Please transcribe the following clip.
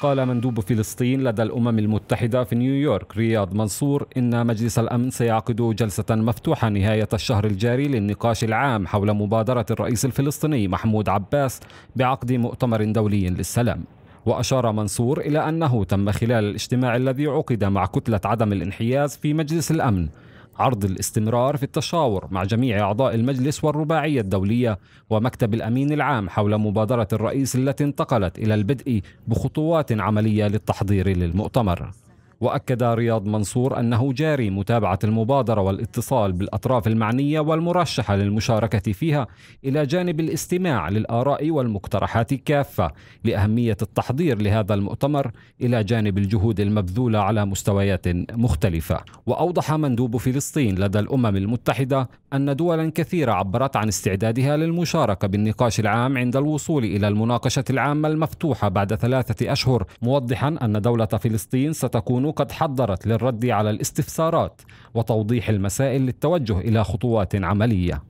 قال مندوب فلسطين لدى الأمم المتحدة في نيويورك رياض منصور إن مجلس الأمن سيعقد جلسة مفتوحة نهاية الشهر الجاري للنقاش العام حول مبادرة الرئيس الفلسطيني محمود عباس بعقد مؤتمر دولي للسلام وأشار منصور إلى أنه تم خلال الاجتماع الذي عقد مع كتلة عدم الانحياز في مجلس الأمن عرض الاستمرار في التشاور مع جميع أعضاء المجلس والرباعية الدولية ومكتب الأمين العام حول مبادرة الرئيس التي انتقلت إلى البدء بخطوات عملية للتحضير للمؤتمر واكد رياض منصور انه جاري متابعه المبادره والاتصال بالاطراف المعنيه والمرشحه للمشاركه فيها الى جانب الاستماع للاراء والمقترحات كافه لاهميه التحضير لهذا المؤتمر الى جانب الجهود المبذوله على مستويات مختلفه واوضح مندوب فلسطين لدى الامم المتحده ان دولا كثيره عبرت عن استعدادها للمشاركه بالنقاش العام عند الوصول الى المناقشه العامه المفتوحه بعد ثلاثه اشهر موضحا ان دوله فلسطين ستكون قد حضرت للرد على الاستفسارات وتوضيح المسائل للتوجه إلى خطوات عملية